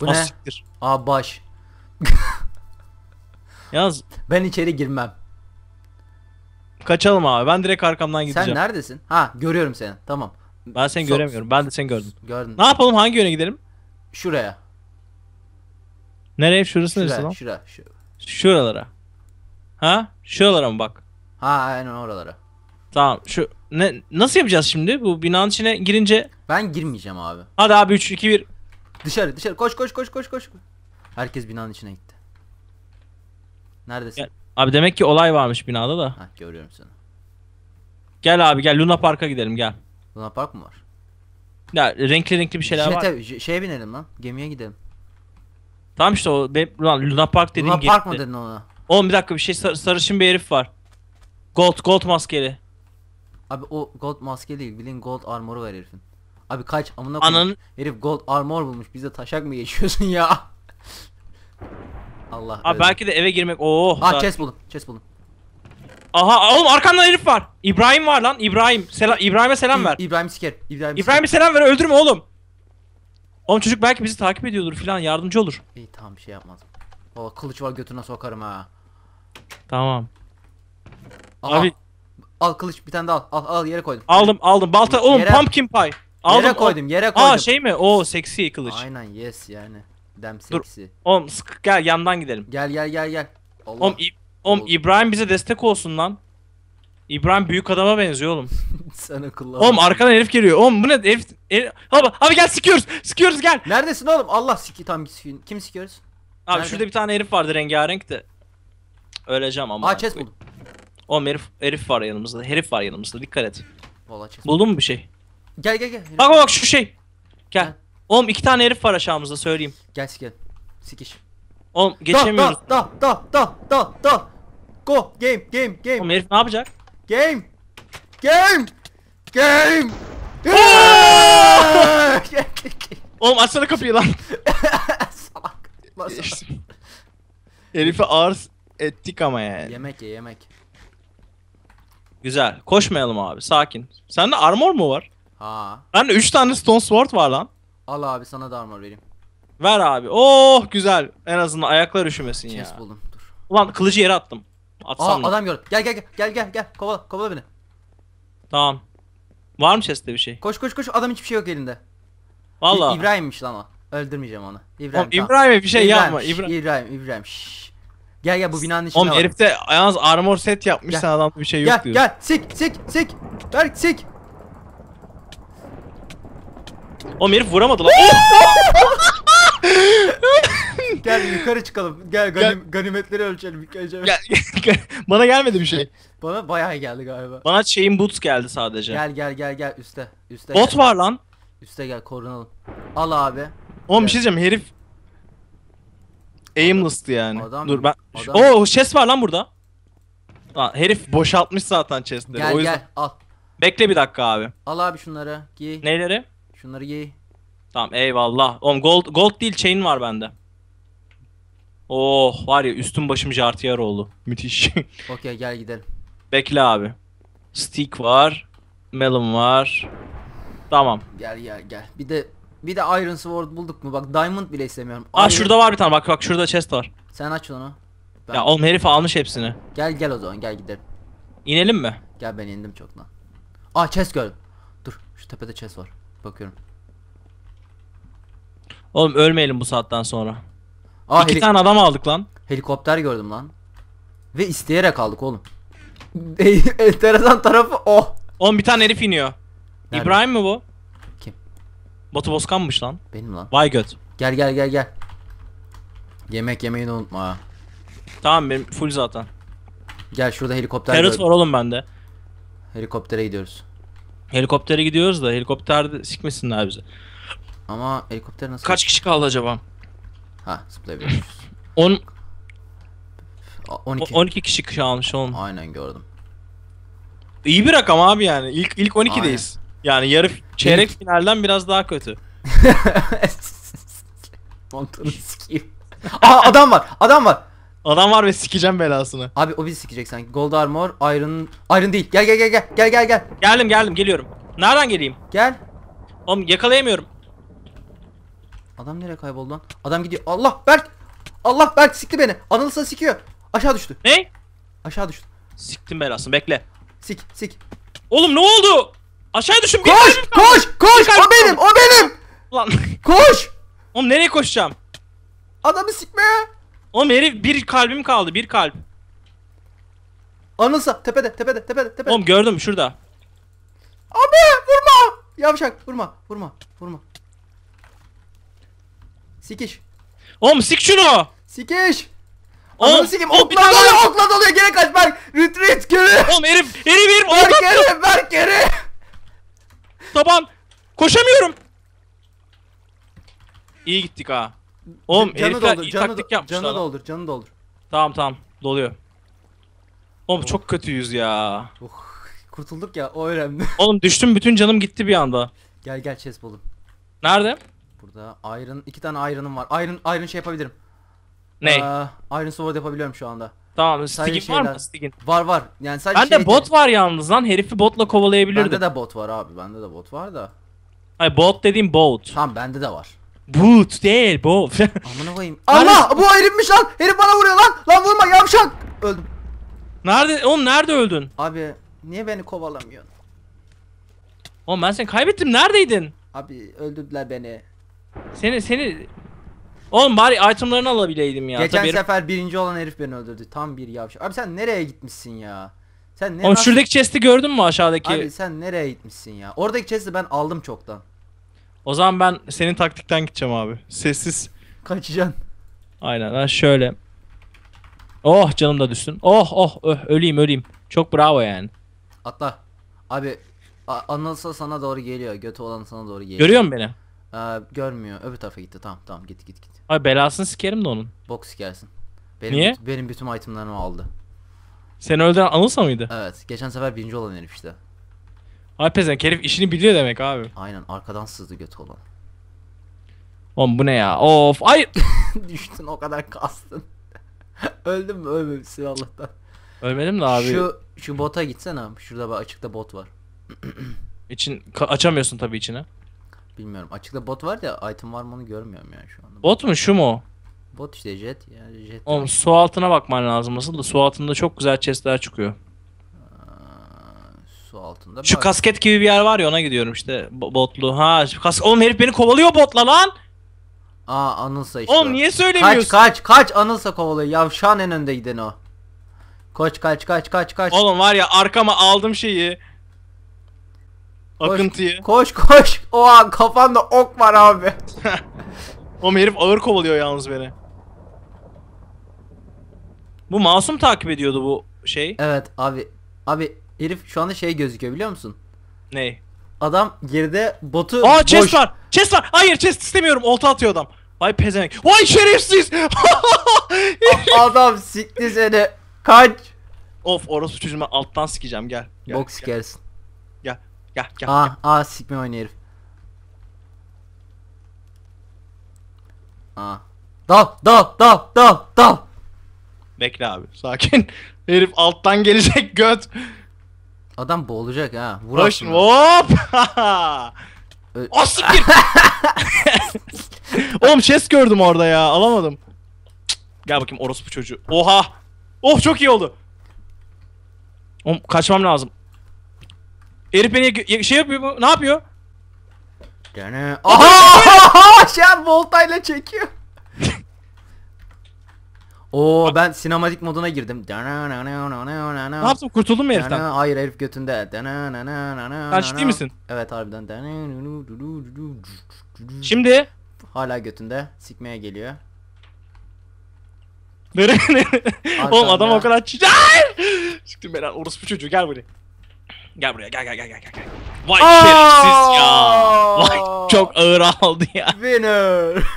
Bu ne? Asiktir. Aa baş. Yalnız Ben içeri girmem. kaçalım abi. Ben direkt arkamdan gideceğim. Sen neredesin? Ha görüyorum seni. Tamam. Ben seni So- göremiyorum. Ben de seni gördüm. Gördüm. Ne yapalım? Hangi yöne gidelim? Şuraya. Nereye? Şurası neresi Şuraya. lan? Şuraya. Şu. Şuralara. Ha? Şuralara mı bak? Ha aynen oralara. Tamam. Şu ne nasıl yapacağız şimdi? Bu binanın içine girince Ben girmeyeceğim abi. hadi abi 3 2 1 Dışarı dışarı koş koş koş koş koş. Herkes binanın içine gitti. Neredesin? Gel. Abi demek ki olay varmış binada da. Ha görüyorum seni. Gel abi gel Luna Park'a gidelim gel. Luna Park mı var? Ya renkli renkli bir şeyler Jete, var. J- şeye binelim lan. Gemiye gidelim. Tamam işte o benim, Luna Park dediğin Luna Park mı dedin ona? Oğlum bir dakika bir şey sar- sarışın bir herif var. Gold gold maskeli. Abi o gold maske değil. Bilin gold armoru var herifin. Abi kaç amına koyayım. Ananın... Herif gold armor bulmuş. Bize taşak mı geçiyorsun ya? Allah. Abi öyle. belki de eve girmek. Oo. Ah chest buldum. Chest buldum. Aha oğlum arkandan herif var. İbrahim var lan. İbrahim. Selam İbrahim'e selam ver. İbrahim siker. İbrahim. İbrahim'e selam ver. Öldürme oğlum. Oğlum çocuk belki bizi takip ediyordur filan yardımcı olur. İyi tamam bir şey yapmadım. Valla kılıç var götüne sokarım ha. Tamam. Aha. Abi al kılıç bir tane de al. Al al yere koydum. Aldım aldım. Balta oğlum yere... pumpkin pie. Aldım. Yere koydum yere koydum. Aa şey mi? O seksi kılıç. Aynen yes yani. Dem Dur. seksi. Oğlum sık gel yandan gidelim. Gel gel gel gel. Allah. Oğlum, İ- oğlum İbrahim bize destek olsun lan. İbrahim büyük adama benziyor oğlum. Sen akıllı. Oğlum arkadan herif geliyor. Oğlum bu ne? Herif, herif... Abi, abi gel sikiyoruz. Sikiyoruz gel. Neredesin oğlum? Allah siki tam sikiyorsun. Kim sikiyoruz? Abi Nerede? şurada bir tane herif vardı rengarenk de. Öleceğim ama. Aa chest buldum. Oğlum herif, herif var yanımızda. Herif var yanımızda. Dikkat et. Valla chest Buldun mu bir şey? Gel gel gel. Bak bak şu şey. Gel. Ha. Oğlum iki tane herif var aşağımızda söyleyeyim. Gel gel. Sikiş. Oğlum geçemiyoruz. Da da da da da da. Go game game game. Oğlum herif ne yapacak? Game. Game. Game. Oğlum açsana kapıyı lan. Salak. Nasıl? Herifi ağır ettik ama yani. Yemek ye yemek. Güzel. Koşmayalım abi. Sakin. Sende armor mu var? Ha. Lan 3 tane stone sword var lan. Al abi sana da armor vereyim. Ver abi. Oh güzel. En azından ayaklar üşümesin Chest ya. Chest buldum. Dur. Ulan kılıcı yere attım. Atsam Aa, adam gördüm. Gel gel gel gel gel. Kovala kovala beni. Tamam. Var mı chest'te bir şey? Koş koş koş. Adam hiçbir şey yok elinde. Valla. İbrahim'miş lan o. Öldürmeyeceğim onu. İbrahim. Oğlum, tamam. İbrahim'e bir şey İbrahim, yapma. İbrahim. İbrahim, İbrahim. Şşş. Gel gel bu binanın içine. Oğlum herifte yalnız armor set yapmış sen adam bir şey yok gel, diyor. Gel gel sik sik sik. Berk sik. O herif vuramadı lan. Gel yukarı çıkalım. Gel, gel, ganimetleri ölçelim ilk önce. Gel, bana gelmedi bir şey. Bana bayağı geldi galiba. Bana şeyin boots geldi sadece. Gel gel gel gel üste. Üste Bot gel. var lan. Üste gel korunalım. Al abi. Oğlum bir şey diyeceğim herif aimless'tı yani. Adam- Dur ben. adam- Oo chest var lan burada. Lan herif boşaltmış zaten chestleri. Gel o yüzden. gel al. Bekle bir dakika abi. Al abi şunları. Giy. Neyleri? Şunları ye. Tamam eyvallah. Oğlum gold, gold değil chain var bende. Oh var ya üstüm başım jartiyar oldu. Müthiş. Okey gel gidelim. Bekle abi. Stick var. Melon var. Tamam. Gel gel gel. Bir de bir de Iron Sword bulduk mu? Bak Diamond bile istemiyorum. Aa şurada var bir tane. Bak bak şurada chest var. Sen aç onu. Ben... Ya oğlum herif almış hepsini. Gel gel o zaman gel gidelim. İnelim mi? Gel ben indim çoktan. Aa chest gördüm. Dur şu tepede chest var. Bakıyorum. Oğlum ölmeyelim bu saatten sonra. Aa, İki heli- tane adam aldık lan. helikopter gördüm lan. Ve isteyerek aldık oğlum. Enteresan tarafı o. Oğlum bir tane herif iniyor. Nerede? İbrahim mi bu? Kim? Batu Bozkan'mış lan. Benim lan. Vay göt. Gel gel gel gel. Yemek yemeyi unutma ha. Tamam benim full zaten. Gel şurada helikopter Parrot gördüm. var oğlum bende. Helikoptere gidiyoruz. Helikoptere gidiyoruz da helikopter sikmesinler bizi. Ama helikopter nasıl? Kaç kişi kaldı acaba? Ha zıplayabiliyoruz. 10 12. 12 kişi kalmış oğlum. Aynen gördüm. İyi bir rakam abi yani. İlk ilk 12'deyiz. Yani yarı çeyrek ilk... finalden biraz daha kötü. Montunu sikeyim. Aa adam var. Adam var. Adam var ve sikeceğim belasını. Abi o bizi sikecek sanki. Gold armor, iron... Iron değil. Gel gel gel gel. Gel gel gel. Geldim geldim geliyorum. Nereden geleyim? Gel. Oğlum yakalayamıyorum. Adam nereye kayboldu lan? Adam gidiyor. Allah Berk. Allah Berk sikti beni. Anılsa sikiyor. Aşağı düştü. Ne? Aşağı düştü. Siktim belasını bekle. Sik sik. Oğlum ne oldu? Aşağı düştüm. Koş koş koş. O benim o benim. Lan. Koş. Oğlum nereye koşacağım? Adamı sikmeye. Oğlum herif bir kalbim kaldı bir kalp. Anılsa tepede tepede tepede tepede. Oğlum gördüm şurada. Abi vurma. Yavşak vurma vurma vurma. Sikiş. Oğlum sik şunu. Sikiş. Oğlum sikim okla doluyor okla doluyor geri kaç Berk. Retreat geri. Oğlum herif herif herif ok Berk geri Berk geri. Taban. Koşamıyorum. İyi gittik ha. Oğlum canı doldur, iyi canı, taktik yapmışlar. canı lan. doldur, canı doldur. Tamam tamam doluyor. Oğlum çok kötüyüz ya. Kurtulduk ya, o önemli. Oğlum düştüm bütün canım gitti bir anda. gel gel chest buldum. Nerede? Burada iron, iki tane iron'ım var. Iron, iron şey yapabilirim. Ne? Aa, iron sword yapabiliyorum şu anda. tamam sadece stigin var şeyler- mı? Stigin. Var var. Yani sadece Bende şey- bot var yalnız lan herifi botla kovalayabilirdim. Bende de bot var abi, bende de bot var da. Hayır bot dediğim bot. Tamam bende de var. Boot değil bu. Amına koyayım. Allah bu herifmiş lan. Herif bana vuruyor lan. Lan vurma yavşak. Öldüm. Nerede oğlum nerede öldün? Abi niye beni kovalamıyorsun? Oğlum ben seni kaybettim. Neredeydin? Abi öldürdüler beni. Seni seni Oğlum bari itemlarını alabileydim ya. Geçen Tabii sefer birinci olan herif beni öldürdü. Tam bir yavşak. Abi sen nereye gitmişsin ya? Sen ne Oğlum nasıl- şuradaki chest'i gördün mü aşağıdaki? Abi sen nereye gitmişsin ya? Oradaki chest'i ben aldım çoktan. O zaman ben senin taktikten gideceğim abi. Sessiz. Kaçacaksın. Aynen ben şöyle. Oh canım da düşsün. Oh oh öh, öleyim öleyim. Çok bravo yani. Atla. Abi Anılsa sana doğru geliyor. Götü olan sana doğru geliyor. Görüyor musun beni? Ee, görmüyor. Öbür tarafa gitti. Tamam tamam git git git. Abi belasını sikerim de onun. Bok sikersin. Benim, Niye? Benim bütün itemlerimi aldı. Seni öldüren Anılsa mıydı? Evet. Geçen sefer birinci olan herif işte. Alpezen herif işini biliyor demek abi. Aynen arkadan sızdı göt olan. Oğlum bu ne ya? Of ay Düştün o kadar kastın. Öldün mü ölmemişsin Allah'tan. Ölmedim de abi. Şu şu bota gitsene abi. Şurada bak açıkta bot var. İçin açamıyorsun tabii içine. Bilmiyorum. Açıkta bot var da item var mı onu görmüyorum yani şu anda. Bot mu şu mu? Bot işte jet. Yani jet. Oğlum su altına bakman lazım asıl da su altında çok güzel chestler çıkıyor su altında. Şu Bak. kasket gibi bir yer var ya ona gidiyorum işte botlu. Ha şu kas oğlum herif beni kovalıyor botla lan. Aa Anılsa işte. Oğlum niye söylemiyorsun? Kaç kaç kaç Anılsa kovalıyor. Yavşan en önde giden o. Koç kaç kaç kaç kaç. Oğlum var ya arkama aldım şeyi. Koş, Akıntıyı. Koş koş. Oha kafanda ok var abi. Oğlum herif ağır kovalıyor yalnız beni. Bu masum takip ediyordu bu şey. Evet abi. Abi herif şu anda şey gözüküyor biliyor musun? Ney? Adam geride botu Aa boş. chest var. Chest var. Hayır chest istemiyorum. Olta atıyor adam. Vay pezemek. Vay şerefsiz. Adam sikti seni. Kaç. of orası çocuğuma alttan sikeceğim gel. gel Bok gel. sikersin. Gel. Gel gel. Aa, gel. aa sikme oynuyor herif. Aa. Dal dal dal dal dal. Bekle abi sakin. Herif alttan gelecek göt. Adam boğulacak ha. Vur Hoş aslında. hop. Ö- O Oğlum chest gördüm orada ya. Alamadım. Gel bakayım orospu çocuğu. Oha. Oh çok iyi oldu. Oğlum kaçmam lazım. Erip beni şey yapıyor mu? Ne yapıyor? Dene. Aha! Şey voltayla çekiyor. Oo ben sinematik moduna girdim. Ne yaptın kurtuldun mu heriften? Hayır herif götünde. Karşı değil misin? Evet harbiden. Şimdi? Hala götünde. Sikmeye geliyor. Oğlum adam o kadar çıkar. Çıktım ben orospu çocuğu gel buraya. Gel buraya gel gel gel gel gel. Vay şerefsiz ya. Vay çok ağır aldı ya. Winner.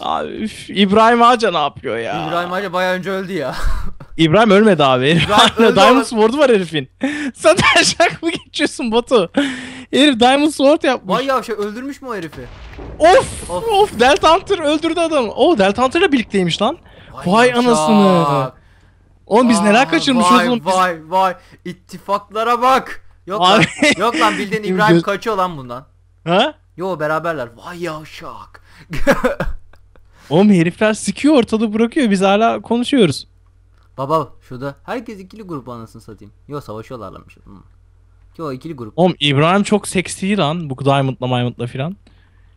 Abi üf, İbrahim Hoca ne yapıyor ya? İbrahim Hoca bayağı önce öldü ya. İbrahim ölmedi abi. İbrahim Diamond Sword'u var herifin. Sen şak mı geçiyorsun Batu? Herif Diamond Sword yapmış. Vay ya şey öldürmüş mü o herifi? Of! Of! of Delta Hunter öldürdü adamı. O Delta Hunter'la birlikteymiş lan. Vay, vay anasını. Şak. Oğlum biz neler kaçırmışız vay, oğlum. Vay vay ittifaklara bak. Yok lan, yok lan bildiğin İbrahim kaçıyor lan bundan. Ha? Yo beraberler. Vay yavşak. Oğlum herifler sikiyor ortada bırakıyor biz hala konuşuyoruz. Baba şurada herkes ikili grup anasını satayım. Yo savaşıyorlarmış. Hmm. Yo ikili grup. Oğlum İbrahim çok seksi lan bu Diamond'la Maymut'la filan.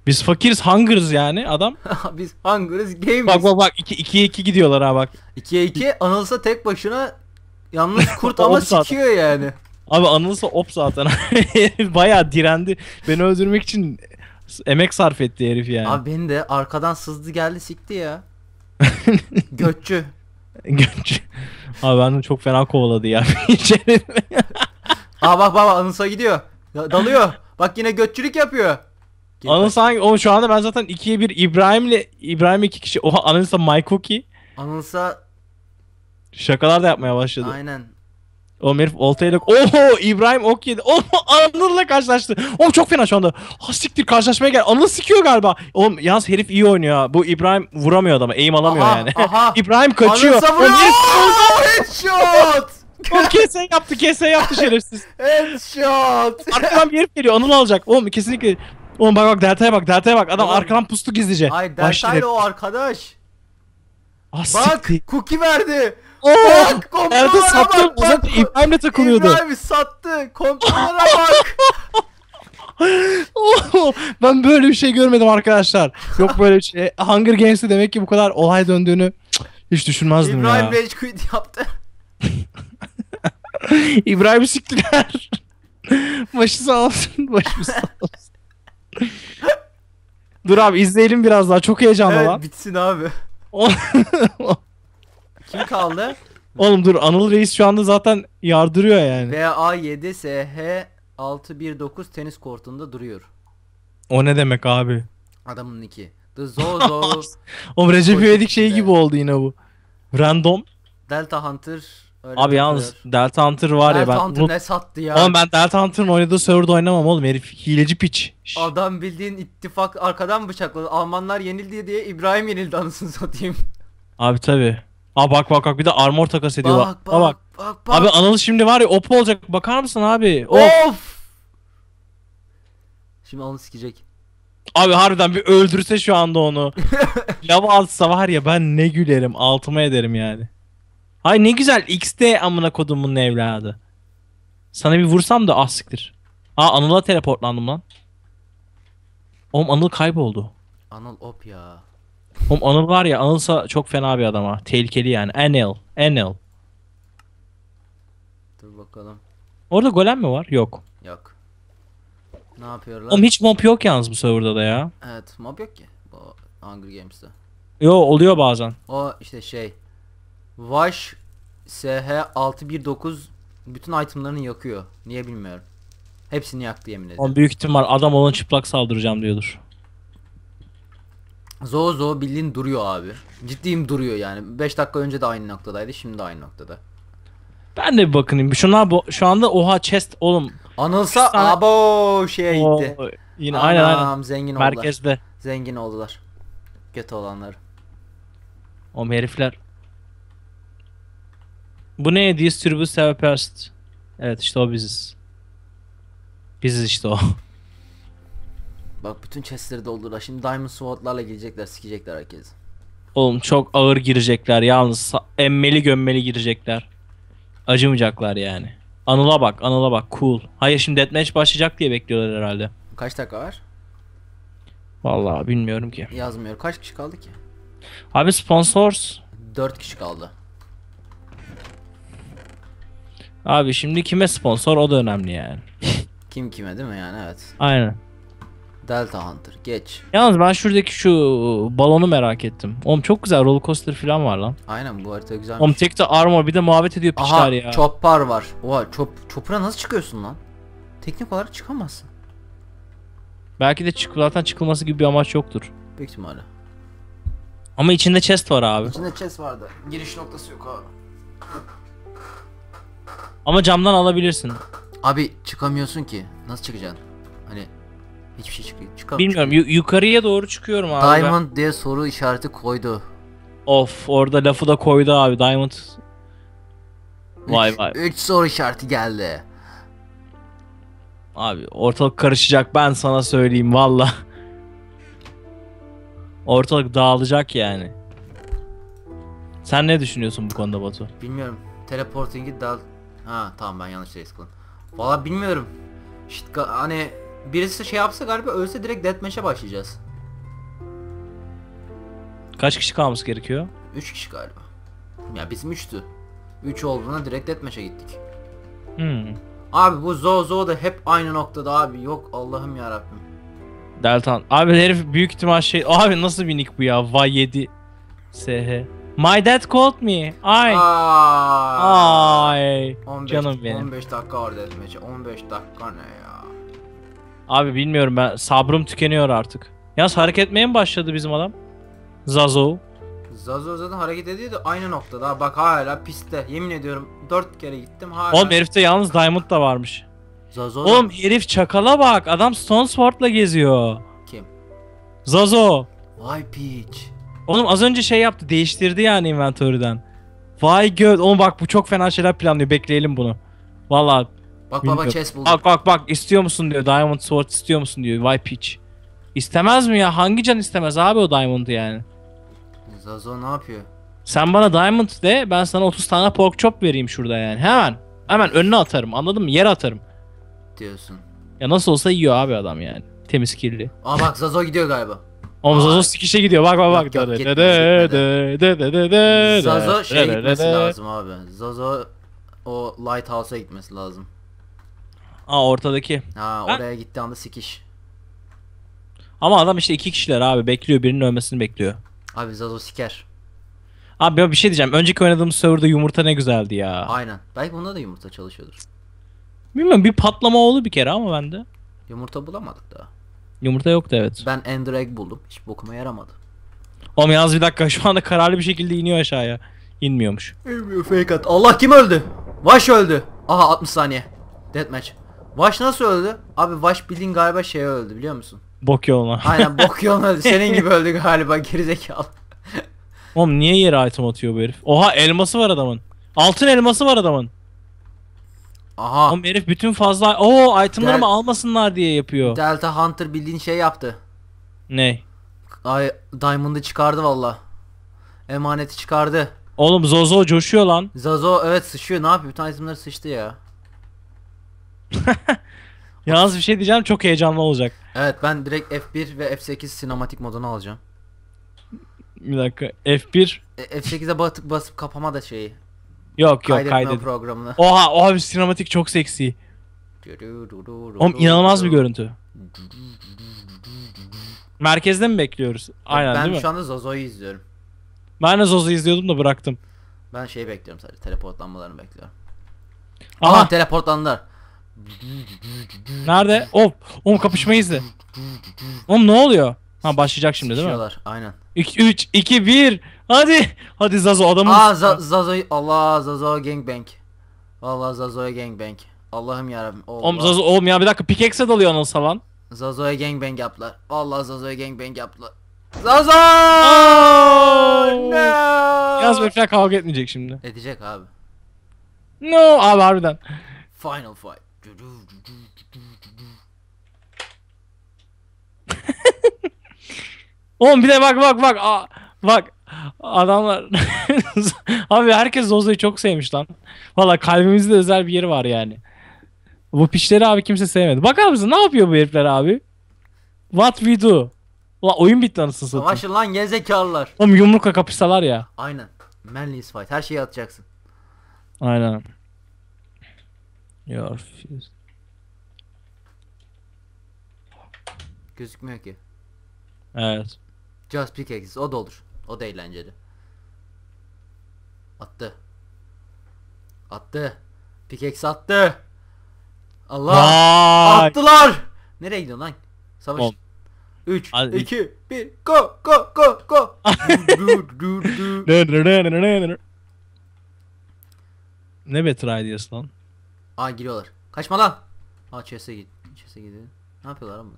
Biz fakiriz hungırız yani adam. biz hungırız gamers. Bak bak bak 2'ye 2, iki gidiyorlar ha bak. 2'ye 2 Anılsa tek başına yanlış kurt ama sikiyor yani. Abi Anılsa op zaten. Baya direndi. Beni öldürmek için emek sarf etti herif yani. Abi beni de arkadan sızdı geldi sikti ya. Göççü. Göççü. Abi ben çok fena kovaladı ya. Aa bak bak Anısa gidiyor. Dalıyor. Bak yine göççülük yapıyor. Anılsa hangi? Oğlum şu anda ben zaten 2'ye 1 İbrahim'le İbrahim iki kişi. Oha Anılsa Mike Cookie. Anılsa Şakalar da yapmaya başladı. Aynen. O herif oltayla... Oho İbrahim ok yedi. Oho Anıl'la karşılaştı. Oh çok fena şu anda. Ha karşılaşmaya gel. Anıl sikiyor galiba. Oğlum yalnız herif iyi oynuyor ha. Bu İbrahim vuramıyor adama. Eğim alamıyor aha, yani. Aha. İbrahim kaçıyor. Anıl savuruyor. Headshot. Oğlum kese yaptı kese yaptı şerefsiz. Headshot. Arkadan bir herif geliyor. Anıl alacak. Oğlum kesinlikle. Oğlum bak bak Delta'ya bak Delta'ya bak. Adam Oğlum. arkadan pustu gizlice. Hayır Delta'yla o arkadaş. Ah, bak siktir. cookie verdi. Oo! Oh! Erdem Kontrola sattı. bak. Uzak kontrol- İbrahim'le takılıyordu. İbrahim sattı. Kontrola bak. Oh! ben böyle bir şey görmedim arkadaşlar. Yok böyle bir şey. Hunger Games'te demek ki bu kadar olay döndüğünü hiç düşünmezdim İbrahim ya. Rage yaptı. İbrahim siktiler. Başı sağ olsun. başı sağ olsun. Dur abi izleyelim biraz daha. Çok heyecanlı evet lan. bitsin abi. Kim kaldı? Oğlum dur Anıl Reis şu anda zaten yardırıyor yani. VA 7 SH 619 tenis kortunda duruyor. O ne demek abi? Adamın iki. The Zozo. Oğlum Recep İvedik şey gibi oldu yine bu. Random. Delta Hunter. Abi yalnız Delta Hunter var Delta ya ben. Delta Hunter ne sattı ya. Oğlum ben Delta Hunter'ın oynadığı serverda oynamam oğlum herif hileci piç. Adam bildiğin ittifak arkadan bıçakladı. Almanlar yenildi diye İbrahim yenildi anasını satayım. Abi tabi. Aa bak bak bak bir de armor takas ediyorlar. Bak bak, Aa, bak. bak bak. Abi analı şimdi var ya op olacak bakar mısın abi? Of. of. Şimdi onu sikecek. Abi harbiden bir öldürse şu anda onu. Lava atsa var ya ben ne gülerim altıma ederim yani. Hay ne güzel XD amına kodumun evladı. Sana bir vursam da ah siktir. Aa Anıl'a teleportlandım lan. Oğlum Anıl kayboldu. Anıl op ya. Oğlum Anıl var ya Anılsa çok fena bir adama. Tehlikeli yani. Anil. Anil. Dur bakalım. Orada golem mi var? Yok. Yok. Ne yapıyorlar? Oğlum hiç mob yok yalnız bu serverda da ya. Evet mob yok ki. Bu Hunger Games'te. Yo oluyor bazen. O işte şey. Vash SH619 bütün itemlarını yakıyor. Niye bilmiyorum. Hepsini yaktı yemin ederim. Oğlum büyük ihtimal adam olan çıplak saldıracağım diyordur. Zo zo bildiğin duruyor abi. Ciddiyim duruyor yani. 5 dakika önce de aynı noktadaydı şimdi de aynı noktada. Ben de bir bakınayım. Şuna bu şu anda oha chest oğlum. Anılsa tane... abo şeye gitti. O, yine Anam, aynen aynen. Zengin oldular. Merkezde. Zengin oldular. Kötü olanlar. O herifler. Bu ne? Distribute Server Evet işte o biziz. Biziz işte o. Bak bütün chestleri doldurlar. Şimdi diamond swordlarla girecekler, sikecekler herkes. Oğlum çok ağır girecekler. Yalnız emmeli gömmeli girecekler. Acımayacaklar yani. Anıl'a bak, Anıl'a bak. Cool. Hayır şimdi deathmatch başlayacak diye bekliyorlar herhalde. Kaç dakika var? Vallahi bilmiyorum ki. Yazmıyor. Kaç kişi kaldı ki? Abi sponsors. 4 kişi kaldı. Abi şimdi kime sponsor o da önemli yani. Kim kime değil mi yani evet. Aynen. Delta Hunter geç. Yalnız ben şuradaki şu e, balonu merak ettim. Oğlum çok güzel roller coaster falan var lan. Aynen bu harita güzel. Oğlum tek de armor bir de muhabbet ediyor pişler ya. Aha chopper var. Oha chop, chopper'a nasıl çıkıyorsun lan? Teknik olarak çıkamazsın. Belki de çık, zaten çıkılması gibi bir amaç yoktur. Büyük ihtimalle. Ama içinde chest var abi. İçinde chest vardı. Giriş noktası yok abi. Ama camdan alabilirsin. Abi çıkamıyorsun ki. Nasıl çıkacaksın? Hani Hiçbir şey çıkıyor. Çıkalım, Bilmiyorum çıkıyor. yukarıya doğru çıkıyorum abi. Diamond ben. diye soru işareti koydu. Of orada lafı da koydu abi Diamond. Vay vay. 3 soru işareti geldi. Abi ortalık karışacak ben sana söyleyeyim valla. Ortalık dağılacak yani. Sen ne düşünüyorsun bu konuda Batu? Bilmiyorum. Teleporting'i dal... Ha tamam ben yanlış şey kıldım. Valla bilmiyorum. Şit hani Birisi şey yapsa galiba ölse direkt deathmatch'e başlayacağız. Kaç kişi kalması gerekiyor? 3 kişi galiba. Ya bizim 3'tü. 3 olduğuna direkt deathmatch'e gittik. Hmm. Abi bu Zo Zo da hep aynı noktada abi. Yok Allah'ım ya Rabbim. Deltan. Abi herif büyük ihtimal şey. Abi nasıl binik bu ya? Vay 7 SH. My dad called me. Ay. Ay. Canım benim. 15 dakika var deathmatch'e. 15 dakika ne ya? Abi bilmiyorum ben sabrım tükeniyor artık. Yalnız hareket etmeye mi başladı bizim adam? Zazo. Zazo zaten hareket ediyordu aynı noktada. Bak hala pistte. Yemin ediyorum dört kere gittim hala. Oğlum herifte yalnız Diamond da varmış. Zazo Oğlum herif çakala bak. Adam Stone Stonesword'la geziyor. Kim? Zazo. Vay Peach. Oğlum az önce şey yaptı. Değiştirdi yani inventörden. Vay göt. Oğlum bak bu çok fena şeyler planlıyor. Bekleyelim bunu. Vallahi Bak baba chest buldum. Bak bak bak istiyor musun diyor. Diamond sword istiyor musun diyor. Vay piç. İstemez mi ya? Hangi can istemez abi o diamond'ı yani? Zazo ne yapıyor? Sen bana diamond de ben sana 30 tane pork chop vereyim şurada yani. Hemen. Hemen önüne atarım anladın mı? Yer atarım. Diyorsun. Ya nasıl olsa yiyor abi adam yani. Temiz kirli. Aa bak Zazo gidiyor galiba. Oğlum Zazo sikişe gidiyor bak bak bak. Zazo şey gitmesi lazım abi. Zazo o lighthouse'a e gitmesi lazım. Aa ortadaki. Ha ben... oraya gittiği anda sikiş. Ama adam işte iki kişiler abi bekliyor birinin ölmesini bekliyor. Abi Zazo siker. Abi ya bir şey diyeceğim. Önceki oynadığımız serverda yumurta ne güzeldi ya. Aynen. Belki bunda da yumurta çalışıyordur. Bilmiyorum bir patlama oldu bir kere ama bende. Yumurta bulamadık daha. Yumurta yoktu evet. Ben Ender Egg buldum. Hiç bokuma yaramadı. Oğlum yalnız bir dakika şu anda kararlı bir şekilde iniyor aşağıya. İnmiyormuş. İnmiyor fake at. Allah kim öldü? Vaş öldü. Aha 60 saniye. Deathmatch. Vaş nasıl öldü? Abi Vaş bildiğin galiba şey öldü biliyor musun? Bok yoluna. Aynen bok yoluna öldü. Senin gibi öldü galiba gerizekalı. Oğlum niye yere item atıyor bu herif? Oha elması var adamın. Altın elması var adamın. Aha. Oğlum herif bütün fazla... Oo itemlarımı Del- almasınlar diye yapıyor. Delta Hunter bildiğin şey yaptı. Ne? Ay Diamond'ı çıkardı valla. Emaneti çıkardı. Oğlum Zozo coşuyor lan. Zozo evet sıçıyor ne yapıyor? Bütün tane sıçtı ya. Yalnız bir şey diyeceğim çok heyecanlı olacak. Evet ben direkt F1 ve F8 sinematik modunu alacağım. Bir dakika F1. E, F8'e basıp, basıp kapama da şeyi. Yok yok Kaydetme kaydet. programını. Oha oha bir sinematik çok seksi. Oğlum inanılmaz bir görüntü. Merkezde mi bekliyoruz? Aynen ben değil mi? Ben şu anda Zozo'yu izliyorum. Ben de Zozo'yu izliyordum da bıraktım. Ben şey bekliyorum sadece teleportlanmalarını bekliyorum. Aha, Aha teleportlandılar. Nerede? Hop. Oğlum kapışmayız da. Oğlum ne oluyor? Ha başlayacak şimdi değil mi? Sıçıyorlar aynen. 3, 2, 1. Hadi. Hadi Zazo adamı. Aa za Zazo Allah Zazo gangbang. Vallahi Zazo'ya gangbang. Allah'ım yarabbim. Allah. Oğlum Zazo oğlum ya bir dakika pickaxe'e dalıyor anıl savan. Zazo'ya gangbang yaptılar. Vallahi Zazo'ya gangbang yaptılar. Zazo! No! Yaz Bekler kavga etmeyecek şimdi. Edecek abi. No abi harbiden. Final fight. Oğlum bir de bak bak bak. Aa, bak adamlar. Abi herkes Zoza'yı çok sevmiş lan. Valla kalbimizde özel bir yeri var yani. Bu piçleri abi kimse sevmedi. Bakar mısın ne yapıyor bu herifler abi? What we do? Ulan oyun bitti anasını satayım. Savaşın lan gezekarlar Oğlum yumrukla kapışsalar ya. Aynen. Manly fight. Her şeyi atacaksın. Aynen. Ya Gözükmüyor ki. Evet. Just pickaxes o da olur. O da eğlenceli. Attı. Attı. Pickaxe attı. Allah. Vay. Attılar. Nereye gidiyor lan? Savaş. On. 3 Hadi. 2 1 go go go go. ne better ideas lan? Aa giriyorlar. Kaçma lan. Aa chest'e git. Chest'e gidelim. Ne yapıyorlar ama?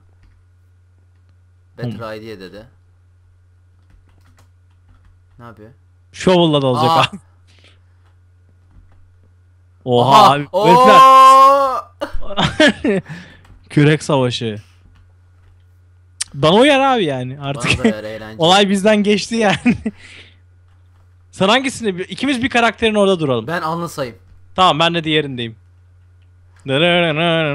Better idea dedi. Ne yapıyor? Shovel'la da olacak abi. Oha abi. Oo! Kürek savaşı. Bana uyar abi yani artık. öyle Olay bizden geçti yani. Sen hangisini? İkimiz bir karakterin orada duralım. Ben anlasayım. Tamam ben de diğerindeyim. Allah.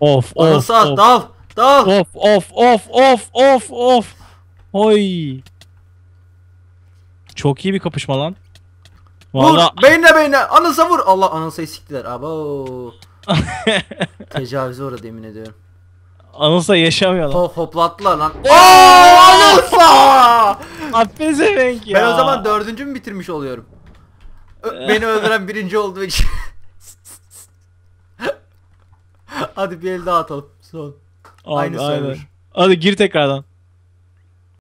Of of. Anası at dal. Dal. Of of of of of of. Oy. Çok iyi bir kapışma lan. Valla. Vur Beyne beyne. Anasa vur. Allah Anasa'yı siktiler. Abo. Tecavüze uğradı yemin ediyorum. Anasa yaşamıyor lan. Ho hoplattılar lan. Anasa! Pezevenk ya. Ben o zaman dördüncü mü bitirmiş oluyorum? Ee. Beni öldüren birinci olduğu için. Hadi bir el daha atalım. Son. Abi, Aynı aynen. Hadi gir tekrardan.